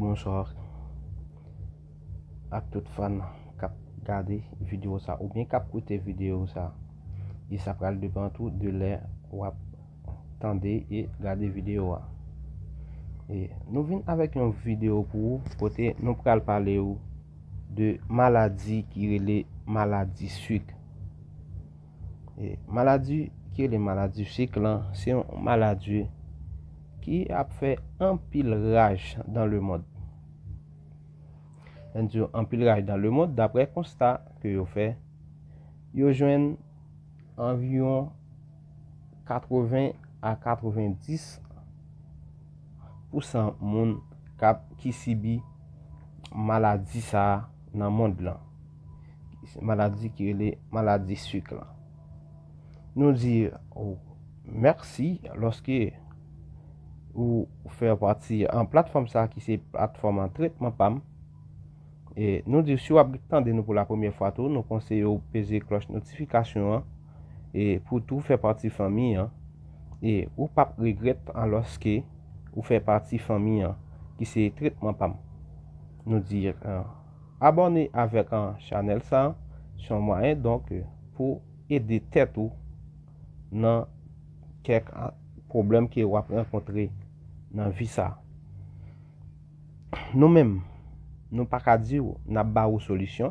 monsor ak tout fan kap gade video sa ou bien kap koute video sa. Y sa pral depan tou de lè wap tande y e gade video wa. E, nou vin avek yon video pou pote nou pral pale ou de maladi ki li maladi syk. E, maladi ki li maladi syk lan, se yon maladi ki ap fe an pil raj dan le mod dan diyo anpil ray dan le moun, dapre konsta ke yo fe, yo jwen anviyon katroven a katroven dis pousan moun kap ki si bi maladi sa nan moun lan. Maladi ki li, maladi sik lan. Nou di, ou, mersi, loske ou fèr pati an platform sa ki se platform an tretman pam, E nou di sou wap prit pande nou pou la premier fwa tou, nou konseyo ou peze kloche notifikasyon an, e pou tou fè parti fami an, e ou pap regret an loske ou fè parti fami an, ki se tritman pam. Nou di, e, abone avèk an chanel sa, chanmwa an, donk e, pou ede tetou nan kek problem ki wap renkontre nan visa. Nou menm, Nou pa ka di ou nap ba ou solisyon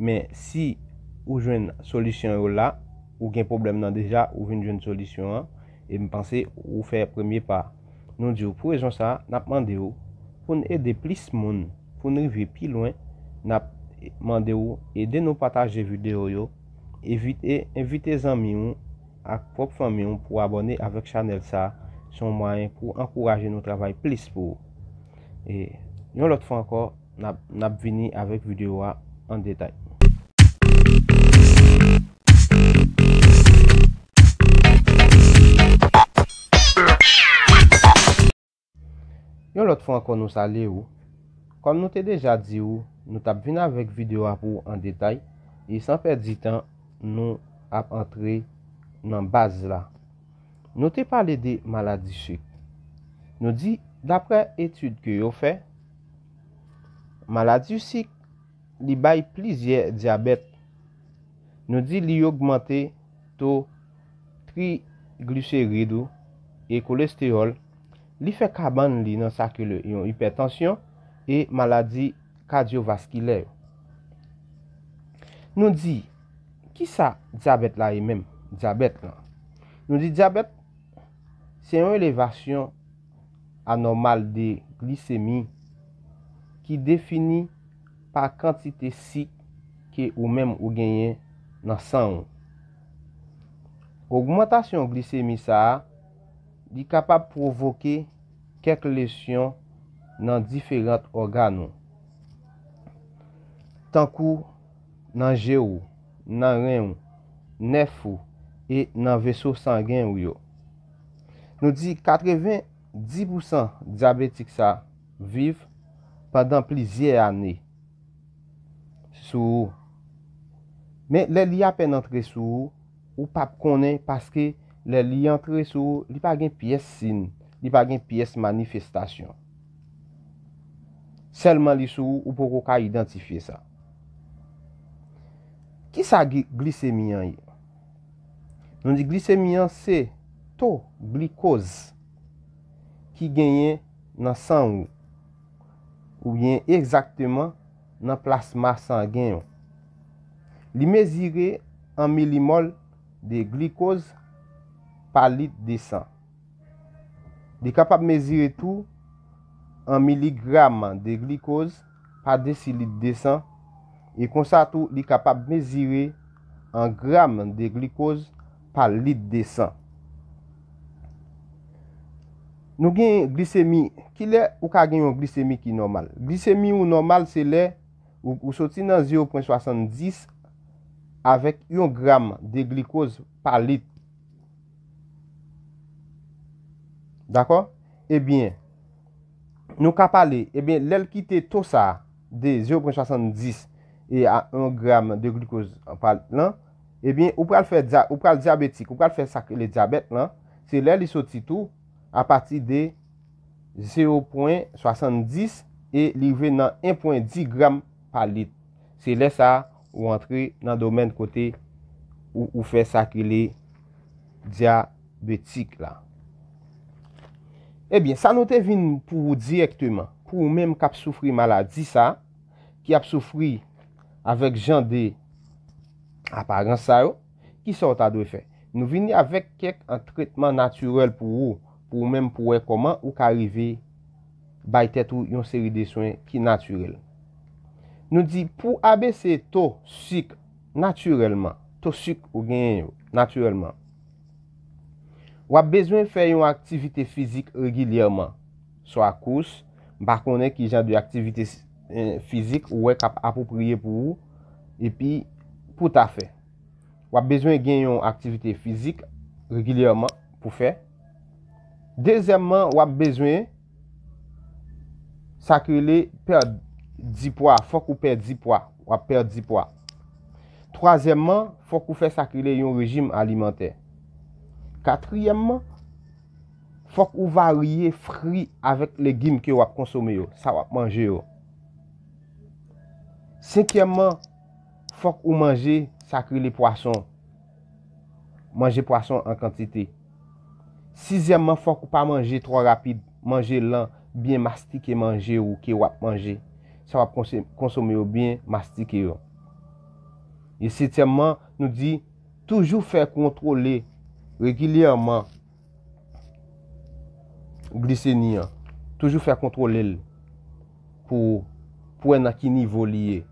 Men si ou jwen solisyon ou la Ou gen problem nan deja Ou jwen jwen solisyon an E mi panse ou fe premier pa Nou di ou pou rezon sa Nap mande ou pou nou ede plis moun Pou nou revi pi lwen Nap mande ou E de nou pataje videyo yo Evite zan mi ou Ak pop fan mi ou pou abone avèk chanel sa Son mayen pou ankoraje nou travay plis pou E yon lot fwa ankor N ap vini avek video a pou an detay. Yon lot fwa kon nou sa le ou, kon nou te deja di ou, nou tap vini avek video a pou an detay, yi e san fer di tan nou ap antre nan baz la. Nou te pale de maladi chik. Nou di, dapre etude ki yo fey, Maladi ou si li bay plizye diabet, nou di li yo gmante to tri-glyceridou e kolesterol, li fe kaban li nan sakile yon hipertansyon e maladi kardiovaskilè. Nou di, ki sa diabet la e menm? Diabet la, nou di diabet, se yon elevasyon anormal de glisemi, ki defini pa kantite sik ke ou menm ou genyen nan san ou. Ogumentasyon glisemi sa a, di kapap provoke kek lesyon nan diferant organou. Tankou nan je ou, nan ren ou, nef ou, e nan vesou sangyen ou yo. Nou di 90% diabetik sa a viv pou Padan plizye ane. Sou. Men le li apen antre sou ou pap konen. Paske le li antre sou ou li pa gen piyes sin. Li pa gen piyes manifestasyon. Selman li sou ou pou pou ka identife sa. Ki sa glisemian yo? Non di glisemian se to blikoz. Ki genye nan sang ou. Ou yen ekzakteman nan plasma sangyen yo. Li mezire an milimol de glikoz pa lit de san. Li kapap mezire tou an miligraman de glikoz pa desilit de san. Li kapap mezire an gramman de glikoz pa lit de san. Nou gen glisemi ki lè ou ka gen yon glisemi ki normal. Glisemi ou normal se lè ou soti nan 0.70 avèk yon gram de glikoz palit. D'akon? Ebyen, nou ka pali, ebyen lè l'kite to sa de 0.70 e a 1 gram de glikoz palit lan, ebyen ou pral fè diabetik, ou pral fè sak le diabet lan, se lè l'i soti tou, a pati de 0.70 e li ve nan 1.10 gram pa lit. Se le sa ou antre nan domen kote ou fe sakile diabetik la. Ebyen, sa nou te vin pou ou direktman, pou ou menm kap soufri maladi sa, ki ap soufri avèk jan de aparan sa yo, ki sa ou ta dwe fe. Nou vini avèk kek an tretman natyrel pou ou pou mèm pou wè koman ou ka rive bay tèt ou yon seri de soyen ki natyrel. Nou di pou abese tosik natyrelman, tosik ou gen yon natyrelman, wap bezwen fè yon aktivite fizik regilyaman, so akous, bakonè ki jan de aktivite eh, fizik ou wè kap apopriye pou ou, epi pou ta fè. Wap bezwen gen yon aktivite fizik regilyaman pou fè, Dezemman, wap bezwen sakrile per di pwa. Fok ou per di pwa. Wap per di pwa. Troazemman, fok ou fe sakrile yon rejim alimenter. Katriyemman, fok ou varye fri avet legim ki wap konsome yo. Sa wap manje yo. Sekyemman, fok ou manje sakrile poason. Manje poason an kantitey. Sizèmman fòk ou pa manje tro rapide. Mange lan, bin mastike manje ou ke wap manje. Sa wap konsome ou bin, mastike yon. Yon sitèmman nou di, toujou fè kontrole, regilyèman, gliseni an. Toujou fè kontrole lè, pou, pou en a ki nivoliè.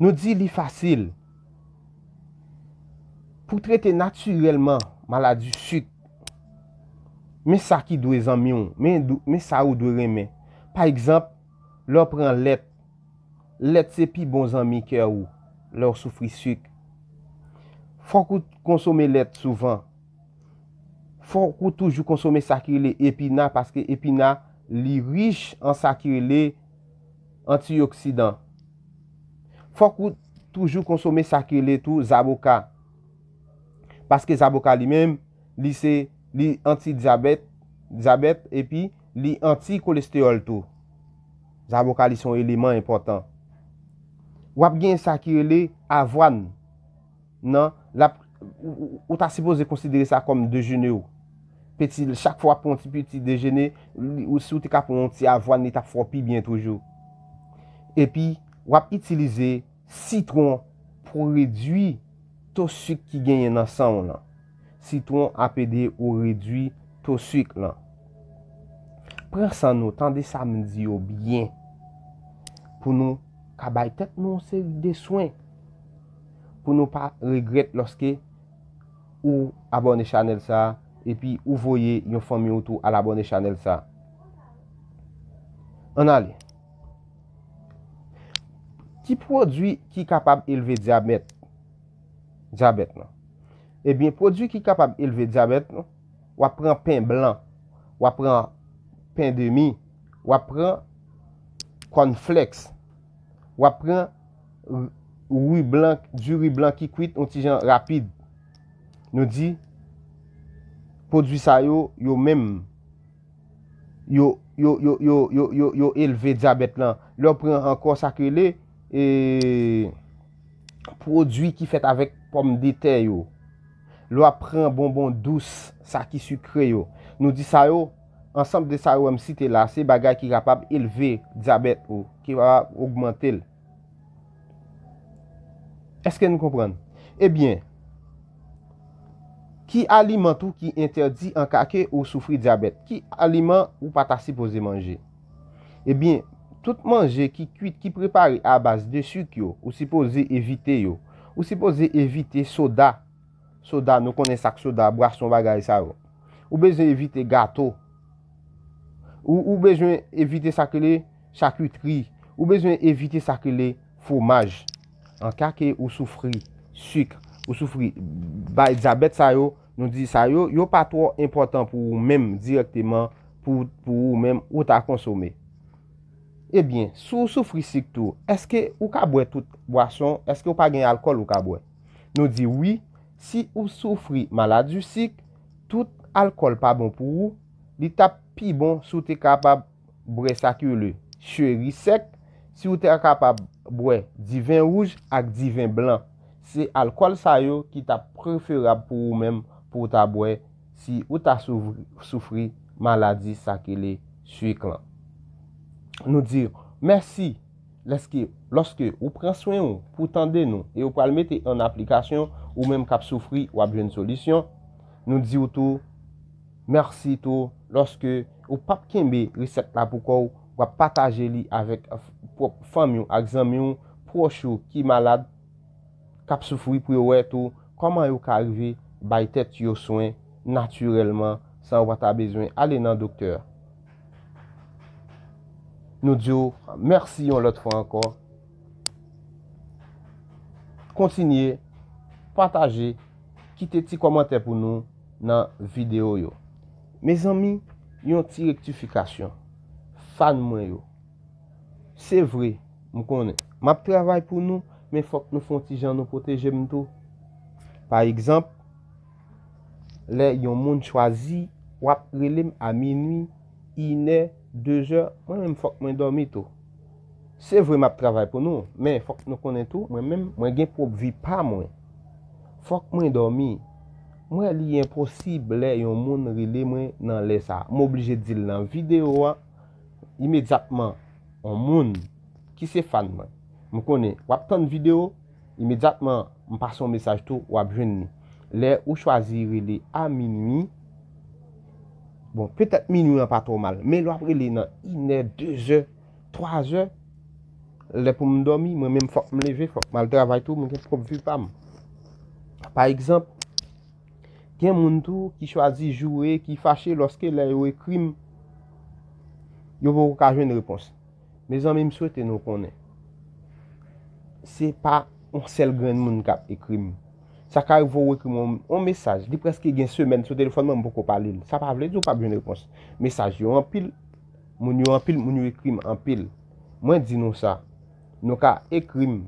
Nou di li fasil, pou trete natyrelman, ala du syk. Men sa ki dwe zanmion, men sa ou dwe remen. Par ekzamp, lor pren let. Let se pi bon zanmi kè ou, lor soufri syk. Fok ou konsome let souvan. Fok ou toujou konsome sa ki le epina, paske epina li rich an sa ki le antioksidan. Fok ou toujou konsome sa ki le tou zaboka. Paske zavoka li menm, li se, li anti-diabet, diabet, epi, li anti-kolesterol tou. Zavoka li son eleman important. Wap gen sakir li, avwan. Nan, la, ou ta sipoze konsidere sa kom dejenye ou. Peti, chak fwa pou an ti petit dejenye, ou sou te kap pou an ti avwan, ni ta fwopi bien toujou. Epi, wap itilize sitron pou redwi To syk ki genye nan san ou lan. Si ton apede ou redwi to syk lan. Prasan nou tan de samedi ou biyen. Pou nou kabay tet nou se de swen. Pou nou pa regret loske ou abone chanel sa. E pi ou voye yon fom yo tou al abone chanel sa. An ale. Ki prodwi ki kapab ilve diabet. Diabet nan. Ebyen, eh prodwi ki kapab elve diabet nan, wapren pen blan, wapren pen demi, wapren kon flex, wapren duwi blan ki kwit, ontijan rapide. Nou di, prodwi sa yo yo menm, yo elve diabet nan. Lò pren ankon sakye le, e prodwi ki fet avek Pomme ditè yo. Lwa pren bonbon dous. Sa ki sukre yo. Nou di sa yo. Ensemble de sa yo wèm site la. Se bagay ki rapap eleve diabet yo. Ki wap ap augmente l. Eske nou kompran? Ebyen. Eh ki alimant ou ki interdi an kake ou soufri diabet. Ki alimant ou pata sipoze manje. Ebyen. Eh tout manje ki kuit ki prepare a base de suk yo. Ou sipoze evite yo. Ou sipoze evite soda, soda nou konen sak soda, brason bagay sa yo. Ou bejwen evite gato, ou bejwen evite sakile sakutri, ou bejwen evite sakile fomaj. An kake ou soufri, syk, ou soufri, bay diabet sa yo, nou di sa yo, yo pa tro important pou ou menm direktyman, pou ou menm ou ta konsome. Ebyen, eh sou soufri sik tou, eske ou ka bwe tout bwason, eske ou pa gen alkol ou ka bwe? Nou di wii, si ou soufri maladi sik, tout alkol pa bon pou ou, li tap pi bon sou te kapab bwe sakye le shweri sek, si ou te kapab bwe divin rouge ak divin blan, se alkol sayo ki tap preferab pou ou menm pou ta bwe si ou ta soufri maladi sakye le shwek lan. Nou di, mersi, leske, loske, ou pren soyon pou tande nou, e ou pal mette en aplikasyon, ou menm kap soufri, wap jen solisyon. Nou di ou tou, mersi tou, loske, ou pap kenbe riset la pou kou, wap pataje li avèk pou famyon, aksamyon, prochou, ki malad, kap soufri pou yo wè tou, koman yo ka arve, baytèt yo soyen, natyrelman, san wata bezwen, alè nan doktèr. Nou diyo, mersi yon lot fwa ankon. Kontinye, pataje, kite ti komante pou nou nan videyo yo. Me zanmi, yon ti lektifikasyon. Fan mwen yo. Se vre, mou konen. Map travay pou nou, men fok nou fon ti jan nou poteje mtou. Par ekzamp, le yon moun chwazi, wap relim amin mi, i ne... Deje, mwen mwen fok mwen dormi tou. Se vwe map travay pou nou, mwen fok nou konen tou, mwen mwen genpob vi pa mwen. Fok mwen dormi. Mwen li yon eh, moun rile mwen nan lesa. Mwen oblije di lan videowa, imediatman, yon moun, ki se fan mwen. Mwen konen, wap ton videow, imediatman, mwen pason mesaj tou, wap jen nou. Le ou chwazi rile a minmi. Bon, petat mi nou an pa to mal, me lo apre li nan, i nan 2 je, 3 je, le pou m doumi, mwen men m fok m leve, fok mal dravay tou, mwen gen fok m fipam. Par ekzamp, gen moun tou ki chwazi jouwe, ki fache loske la yo e krim, yo pou kajwen repons. Me zanmen m souwete nou konen. Se pa, on sel gren moun kap e krim. Saka evo ou ekrim an, an mesaj, li preske gen semen, sou telefonman mbo ko palil. Sa pa vle di ou pa vle jen repons. Mesaj yo an pil, moun yo an pil, moun yo ekrim an pil. Mwen di nou sa, nou ka ekrim,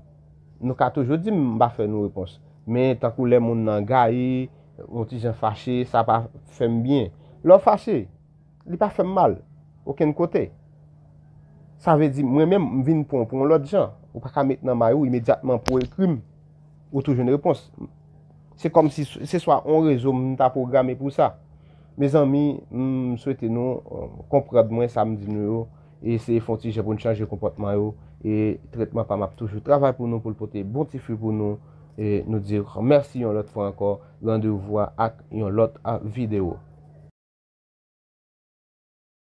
nou ka toujou di mba fe nou repons. Men, tankou le moun nan gaye, moun ti jen fache, sa pa fem bien. Lou fache, li pa fem mal, oken kote. Sa ve di mwen mwen vin ponpon lò di jan, ou pa ka met nan mayou imediatman pou ekrim. Ou toujou jen repons. Se kom si se swa on rezo mwen ta programe pou sa. Me zanmi, mwen souwete nou komprat mwen samdi nou yo. E se yon fonsi japon chanje kompratman yo. E tretman pa map toujou. Travay pou nou pou lpote. Bontifou pou nou. E nou dir, mersi yon lot pou ankor. Gande ou vwa ak yon lot a videyo.